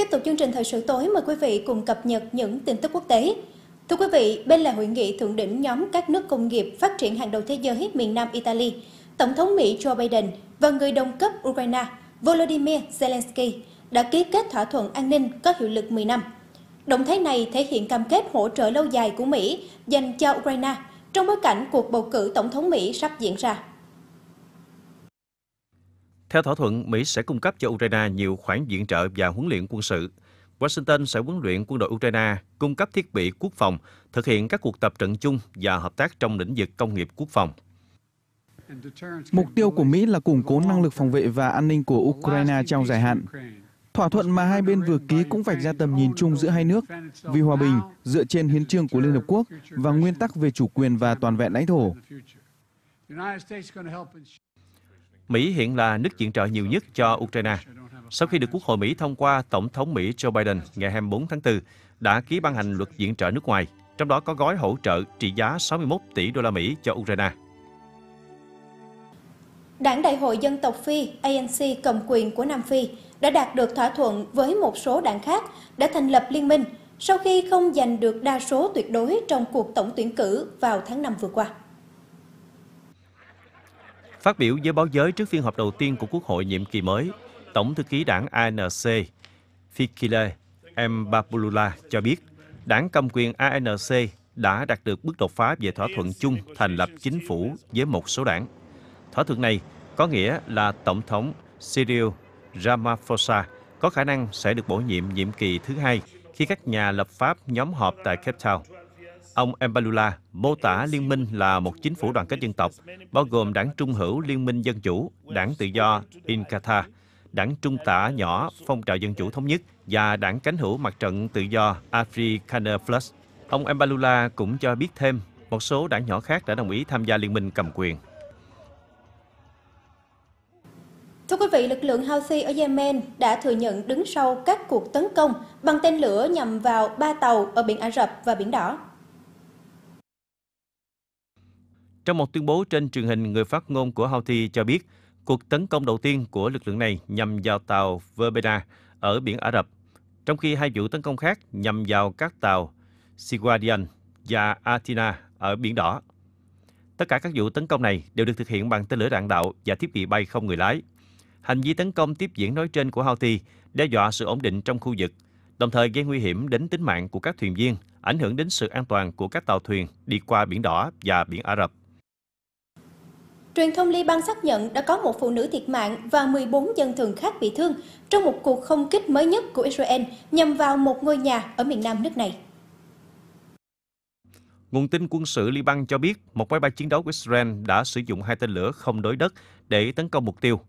Tiếp tục chương trình thời sự tối mời quý vị cùng cập nhật những tin tức quốc tế. Thưa quý vị, bên là hội nghị thượng đỉnh nhóm các nước công nghiệp phát triển hàng đầu thế giới miền Nam Italy, Tổng thống Mỹ Joe Biden và người đồng cấp Ukraine Volodymyr Zelensky đã ký kết thỏa thuận an ninh có hiệu lực 10 năm. Động thái này thể hiện cam kết hỗ trợ lâu dài của Mỹ dành cho Ukraine trong bối cảnh cuộc bầu cử tổng thống Mỹ sắp diễn ra. Theo thỏa thuận, Mỹ sẽ cung cấp cho Ukraine nhiều khoản viện trợ và huấn luyện quân sự. Washington sẽ huấn luyện quân đội Ukraine, cung cấp thiết bị quốc phòng, thực hiện các cuộc tập trận chung và hợp tác trong lĩnh vực công nghiệp quốc phòng. Mục tiêu của Mỹ là củng cố năng lực phòng vệ và an ninh của Ukraine trong dài hạn. Thỏa thuận mà hai bên vừa ký cũng vạch ra tầm nhìn chung giữa hai nước vì hòa bình dựa trên hiến trương của Liên Hợp Quốc và nguyên tắc về chủ quyền và toàn vẹn lãnh thổ. Mỹ hiện là nước viện trợ nhiều nhất cho Ukraine. Sau khi được Quốc hội Mỹ thông qua, Tổng thống Mỹ Joe Biden ngày 24 tháng 4 đã ký ban hành luật viện trợ nước ngoài, trong đó có gói hỗ trợ trị giá 61 tỷ đô la Mỹ cho Ukraine. Đảng Đại hội Dân tộc Phi ANC cầm quyền của Nam Phi đã đạt được thỏa thuận với một số đảng khác để thành lập liên minh sau khi không giành được đa số tuyệt đối trong cuộc tổng tuyển cử vào tháng 5 vừa qua. Phát biểu với báo giới trước phiên họp đầu tiên của Quốc hội nhiệm kỳ mới, Tổng thư ký đảng ANC Fikile Mbapulula cho biết đảng cầm quyền ANC đã đạt được bước đột phá về thỏa thuận chung thành lập chính phủ với một số đảng. Thỏa thuận này có nghĩa là Tổng thống Cyril Ramaphosa có khả năng sẽ được bổ nhiệm nhiệm kỳ thứ hai khi các nhà lập pháp nhóm họp tại Cape Town. Ông Embalula mô tả liên minh là một chính phủ đoàn kết dân tộc, bao gồm đảng trung hữu Liên minh Dân Chủ, đảng tự do Inkatha, đảng trung tả nhỏ Phong trào Dân Chủ Thống Nhất và đảng cánh hữu mặt trận tự do Afrikaner Plus. Ông Embalula cũng cho biết thêm một số đảng nhỏ khác đã đồng ý tham gia liên minh cầm quyền. Thưa quý vị, lực lượng Houthi ở Yemen đã thừa nhận đứng sau các cuộc tấn công bằng tên lửa nhằm vào ba tàu ở biển Ả Rập và biển Đỏ. Trong một tuyên bố trên truyền hình, người phát ngôn của Houthi cho biết cuộc tấn công đầu tiên của lực lượng này nhằm vào tàu Verbena ở biển Ả Rập, trong khi hai vụ tấn công khác nhằm vào các tàu Siguardian và Athena ở Biển Đỏ. Tất cả các vụ tấn công này đều được thực hiện bằng tên lửa đạn đạo và thiết bị bay không người lái. Hành vi tấn công tiếp diễn nói trên của Houthi đe dọa sự ổn định trong khu vực, đồng thời gây nguy hiểm đến tính mạng của các thuyền viên, ảnh hưởng đến sự an toàn của các tàu thuyền đi qua Biển Đỏ và Biển Ả Rập. Truyền thông Liban xác nhận đã có một phụ nữ thiệt mạng và 14 dân thường khác bị thương trong một cuộc không kích mới nhất của Israel nhằm vào một ngôi nhà ở miền nam nước này. Nguồn tin quân sự Liban cho biết một máy bay chiến đấu của Israel đã sử dụng hai tên lửa không đối đất để tấn công mục tiêu.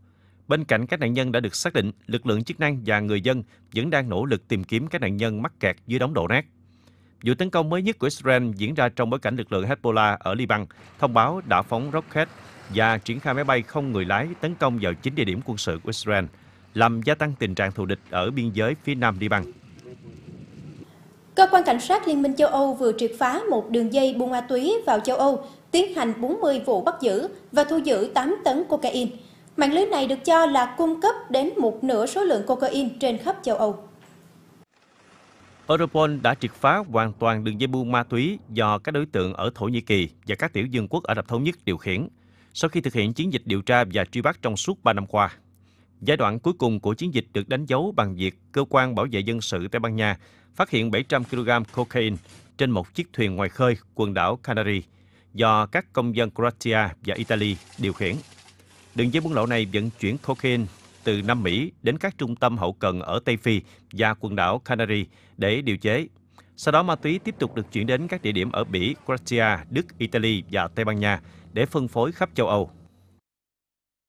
Bên cạnh các nạn nhân đã được xác định, lực lượng chức năng và người dân vẫn đang nỗ lực tìm kiếm các nạn nhân mắc kẹt dưới đống đổ nát. Vụ tấn công mới nhất của Israel diễn ra trong bối cảnh lực lượng Hezbollah ở Liban thông báo đã phóng rocket và triển khai máy bay không người lái tấn công vào chính địa điểm quân sự của Israel, làm gia tăng tình trạng thù địch ở biên giới phía nam Liban. Cơ quan cảnh sát Liên minh châu Âu vừa triệt phá một đường dây buôn ma túy vào châu Âu, tiến hành 40 vụ bắt giữ và thu giữ 8 tấn cocaine. Mạng lưới này được cho là cung cấp đến một nửa số lượng cocaine trên khắp châu Âu. Europol đã triệt phá hoàn toàn đường dây buôn ma túy do các đối tượng ở Thổ Nhĩ Kỳ và các tiểu dương quốc Ả Rập Thống Nhất điều khiển sau khi thực hiện chiến dịch điều tra và truy bắt trong suốt 3 năm qua. Giai đoạn cuối cùng của chiến dịch được đánh dấu bằng việc cơ quan bảo vệ dân sự Tây Ban Nha phát hiện 700 kg cocaine trên một chiếc thuyền ngoài khơi quần đảo Canary do các công dân Croatia và Italy điều khiển. Đường dây buôn lậu này vận chuyển cocaine từ Nam Mỹ đến các trung tâm hậu cần ở Tây Phi và quần đảo Canary để điều chế. Sau đó ma túy tiếp tục được chuyển đến các địa điểm ở Bỉ, Croatia, Đức, Italy và Tây Ban Nha để phân phối khắp châu Âu.